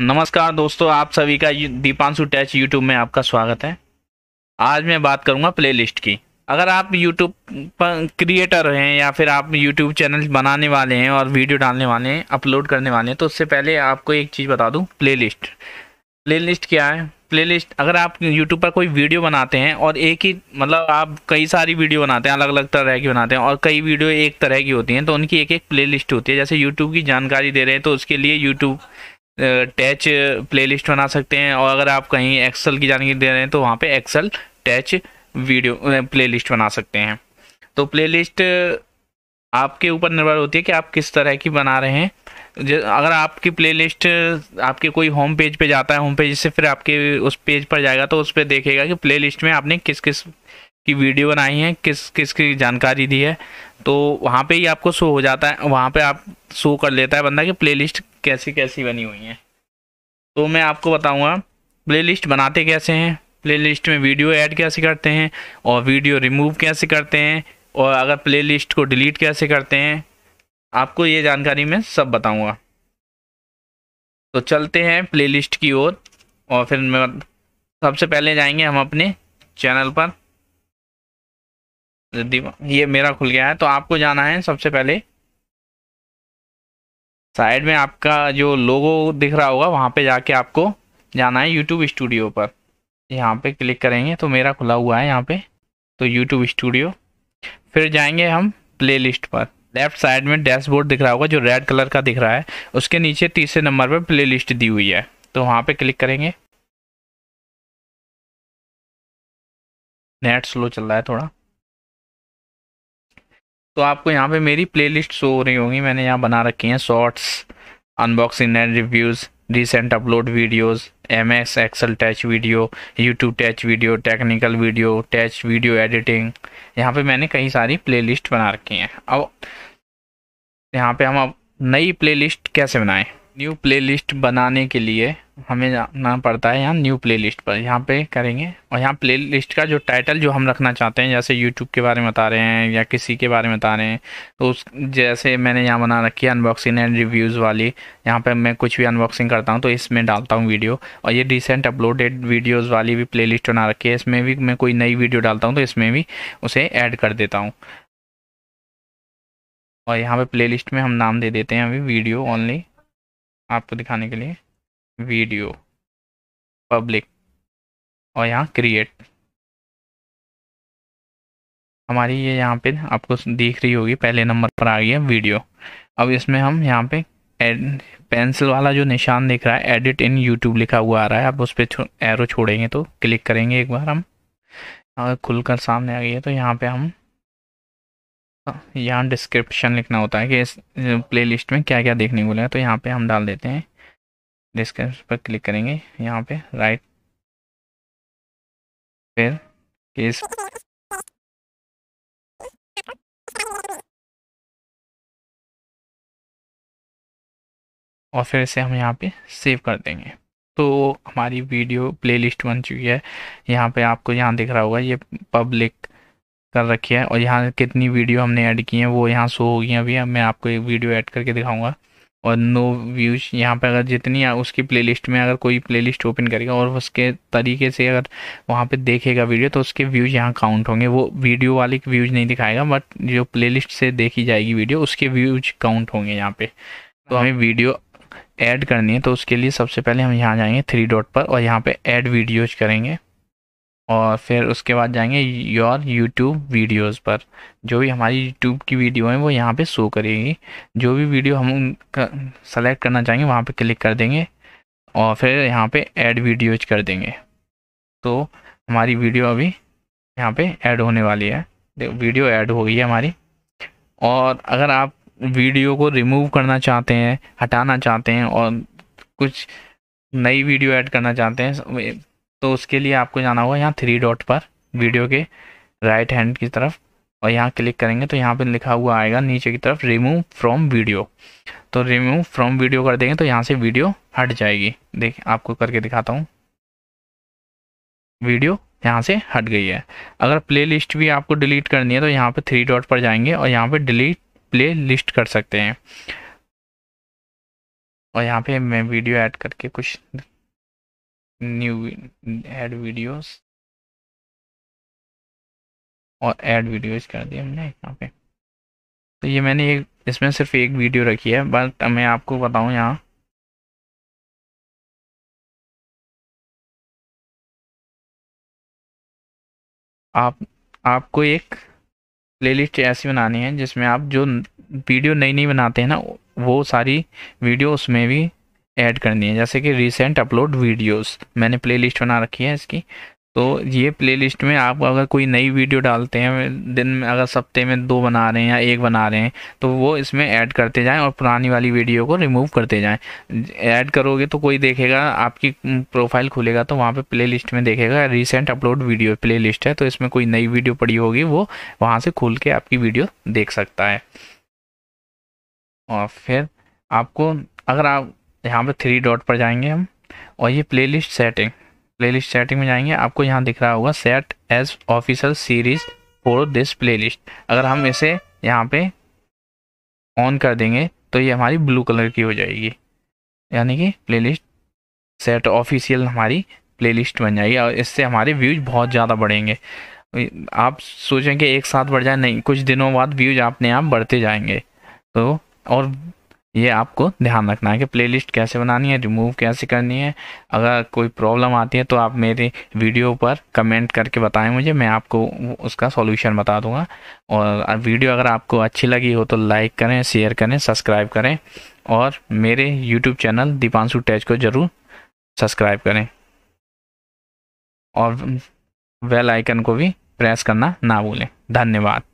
नमस्कार दोस्तों आप सभी का दीपांशु टैच यूट्यूब में आपका स्वागत है आज मैं बात करूंगा प्लेलिस्ट की अगर आप यूट्यूब पर क्रिएटर हैं या फिर आप यूट्यूब चैनल बनाने वाले हैं और वीडियो डालने वाले हैं अपलोड करने वाले हैं तो उससे पहले आपको एक चीज़ बता दूं प्लेलिस्ट प्लेलिस्ट क्या है प्लेलिस्ट अगर आप यूट्यूब पर कोई वीडियो बनाते हैं और एक ही मतलब आप कई सारी वीडियो बनाते हैं अलग अलग तरह की बनाते हैं और कई वीडियो एक तरह की होती हैं तो उनकी एक एक प्लेलिस्ट होती है जैसे यूट्यूब की जानकारी दे रहे हैं तो उसके लिए यूट्यूब टैच प्लेलिस्ट बना सकते हैं और अगर आप कहीं एक्सेल की जानकारी दे रहे हैं तो वहाँ पे एक्सेल टैच वीडियो प्लेलिस्ट बना सकते हैं तो प्लेलिस्ट आपके ऊपर निर्भर होती है कि आप किस तरह की बना रहे हैं अगर आपकी प्लेलिस्ट आपके कोई होम पेज पे जाता है होम पेज से फिर आपके उस पेज पर जाएगा तो उस पर देखेगा कि लिस्ट में आपने किस किस की वीडियो बनाई है किस किस की जानकारी दी है तो वहाँ पे ही आपको शो हो जाता है वहाँ पे आप शो कर लेता है बंदा कि प्लेलिस्ट कैसी कैसी बनी हुई हैं तो मैं आपको बताऊँगा प्लेलिस्ट बनाते कैसे हैं प्लेलिस्ट में वीडियो ऐड कैसे करते हैं और वीडियो रिमूव कैसे करते हैं और अगर प्लेलिस्ट को डिलीट कैसे करते हैं आपको ये जानकारी मैं सब बताऊँगा तो चलते हैं प्लेलिस्ट की ओर और, और फिर मैं सबसे पहले जाएंगे हम अपने चैनल पर ये मेरा खुल गया है तो आपको जाना है सबसे पहले साइड में आपका जो लोगो दिख रहा होगा वहाँ पे जाके आपको जाना है यूट्यूब स्टूडियो पर यहाँ पे क्लिक करेंगे तो मेरा खुला हुआ है यहाँ पे तो यूट्यूब स्टूडियो फिर जाएंगे हम प्ले पर लेफ्ट साइड में डैशबोर्ड दिख रहा होगा जो रेड कलर का दिख रहा है उसके नीचे तीसरे नंबर पर प्ले दी हुई है तो वहाँ पर क्लिक करेंगे नेट स्लो चल रहा है थोड़ा तो आपको यहाँ पे मेरी प्लेलिस्ट शो हो रही होंगी मैंने यहाँ बना रखी हैं shorts unboxing and reviews recent upload videos M S Excel tech video YouTube tech video technical video tech video editing यहाँ पे मैंने कई सारी प्लेलिस्ट बना रखी हैं अब यहाँ पे हम अब नई प्लेलिस्ट कैसे बनाएं न्यू प्लेलिस्ट बनाने के लिए हमें जाना पड़ता है यहाँ न्यू प्लेलिस्ट पर यहाँ पे करेंगे और यहाँ प्लेलिस्ट का जो टाइटल जो हम रखना चाहते हैं जैसे यूट्यूब के बारे में बता रहे हैं या किसी के बारे में बता रहे हैं तो उस जैसे मैंने यहाँ बना रखी है अनबॉक्सिंग एंड रिव्यूज़ वाली यहाँ पे मैं कुछ भी अनबॉक्सिंग करता हूँ तो इसमें डालता हूँ वीडियो और ये रिसेंट अपलोडेड वीडियोज़ वाली भी प्ले बना रखी है इसमें भी मैं कोई नई वीडियो डालता हूँ तो इसमें भी उसे ऐड कर देता हूँ और यहाँ पर प्ले में हम नाम दे देते हैं अभी वीडियो ओनली आपको दिखाने के लिए वीडियो पब्लिक और यहाँ क्रिएट हमारी ये यहाँ पे आपको दिख रही होगी पहले नंबर पर आ गई है वीडियो अब इसमें हम यहाँ पे एड पेंसिल वाला जो निशान दिख रहा है एडिट इन यूट्यूब लिखा हुआ आ रहा है आप उस पर एरो छोड़ेंगे तो क्लिक करेंगे एक बार हम अगर खुलकर सामने आ गई है तो यहाँ पे हम हाँ, यहाँ डिस्क्रिप्शन लिखना होता है कि इस प्ले लिस्ट में क्या क्या देखने को मिलेगा तो यहाँ पे हम डाल देते हैं डिस्क्रिप्शन पर क्लिक करेंगे यहाँ पे राइट फिर केस और फिर इसे हम यहाँ पे सेव कर देंगे तो हमारी वीडियो प्लेलिस्ट बन चुकी है यहाँ पे आपको यहाँ दिख रहा होगा ये पब्लिक कर रखी है और यहाँ कितनी वीडियो हमने ऐड की है वो यहाँ शो होगी अभी मैं आपको एक वीडियो ऐड करके दिखाऊंगा और नो व्यूज यहाँ पर अगर जितनी उसकी प्लेलिस्ट में अगर कोई प्लेलिस्ट ओपन करेगा और उसके तरीके से अगर वहाँ पे देखेगा वीडियो तो उसके व्यूज यहाँ काउंट होंगे वो वीडियो वाले व्यूज नहीं दिखाएगा बट जो प्लेलिस्ट से देखी जाएगी वीडियो उसके व्यूज काउंट होंगे यहाँ पे तो हमें वीडियो ऐड करनी है तो उसके लिए सबसे पहले हम यहाँ जाएंगे थ्री डॉट पर और यहाँ पे ऐड वीडियोज करेंगे और फिर उसके बाद जाएंगे योर यूट्यूब वीडियोस पर जो भी हमारी यूट्यूब की वीडियो है वो यहाँ पे शो करेगी जो भी वीडियो हम सेलेक्ट करना चाहेंगे वहाँ पे क्लिक कर देंगे और फिर यहाँ पे ऐड वीडियोज कर देंगे तो हमारी वीडियो अभी यहाँ पे ऐड होने वाली है वीडियो ऐड हो गई है हमारी और अगर आप वीडियो को रिमूव करना चाहते हैं हटाना चाहते हैं और कुछ नई वीडियो ऐड करना चाहते हैं तो उसके लिए आपको जाना होगा यहाँ थ्री डॉट पर वीडियो के राइट हैंड की तरफ और यहाँ क्लिक करेंगे तो यहाँ पे लिखा हुआ आएगा नीचे की तरफ रिमूव फ्रॉम वीडियो तो रिमूव फ्रॉम वीडियो कर देंगे तो यहाँ से वीडियो हट जाएगी देख आपको करके दिखाता हूँ वीडियो यहाँ से हट गई है अगर प्ले लिस्ट भी आपको डिलीट करनी है तो यहाँ पे थ्री डॉट पर जाएंगे और यहाँ पे डिलीट प्ले लिस्ट कर सकते हैं और यहाँ पे मैं वीडियो ऐड करके कुछ न्यू एड वीडियोस और ऐड वीडियोज कर दिए हमने यहाँ पे तो ये मैंने एक इसमें सिर्फ एक वीडियो रखी है बट मैं आपको बताऊँ यहाँ आप आपको एक प्लेलिस्ट ऐसी बनानी है जिसमें आप जो वीडियो नई नई बनाते हैं ना वो सारी वीडियो उसमें भी ऐड करनी है जैसे कि रिसेंट अपलोड वीडियोस मैंने प्लेलिस्ट बना रखी है इसकी तो ये प्लेलिस्ट में आप अगर कोई नई वीडियो डालते हैं दिन में अगर सप्ते में दो बना रहे हैं या एक बना रहे हैं तो वो इसमें ऐड करते जाएं और पुरानी वाली वीडियो को रिमूव करते जाएं ऐड करोगे तो कोई देखेगा आपकी प्रोफाइल खुलेगा तो वहाँ पे प्लेलिस्ट में देखेगा रिसेंट अपलोड वीडियो प्ले है तो इसमें कोई नई वीडियो पड़ी होगी वो वहाँ से खुल के आपकी वीडियो देख सकता है और फिर आपको अगर आप यहाँ पर थ्री डॉट पर जाएंगे हम और ये प्लेलिस्ट सेटिंग प्लेलिस्ट सेटिंग में जाएंगे आपको यहाँ दिख रहा होगा set as official series for this playlist अगर हम इसे यहाँ पे ऑन कर देंगे तो ये हमारी ब्लू कलर की हो जाएगी यानी कि प्लेलिस्ट सेट ऑफिशियल हमारी प्लेलिस्ट बन जाएगी और इससे हमारे व्यूज बहुत ज़्यादा बढ़ेंगे आप सोचें कि एक साथ बढ़ जाए नहीं कुछ दिनों बाद व्यूज अपने आप बढ़ते जाएंगे तो और ये आपको ध्यान रखना है कि प्लेलिस्ट कैसे बनानी है रिमूव कैसे करनी है अगर कोई प्रॉब्लम आती है तो आप मेरे वीडियो पर कमेंट करके बताएं मुझे मैं आपको उसका सॉल्यूशन बता दूंगा और वीडियो अगर आपको अच्छी लगी हो तो लाइक करें शेयर करें सब्सक्राइब करें और मेरे यूट्यूब चैनल दीपांशु टैच को ज़रूर सब्सक्राइब करें और वेल आइकन को भी प्रेस करना ना भूलें धन्यवाद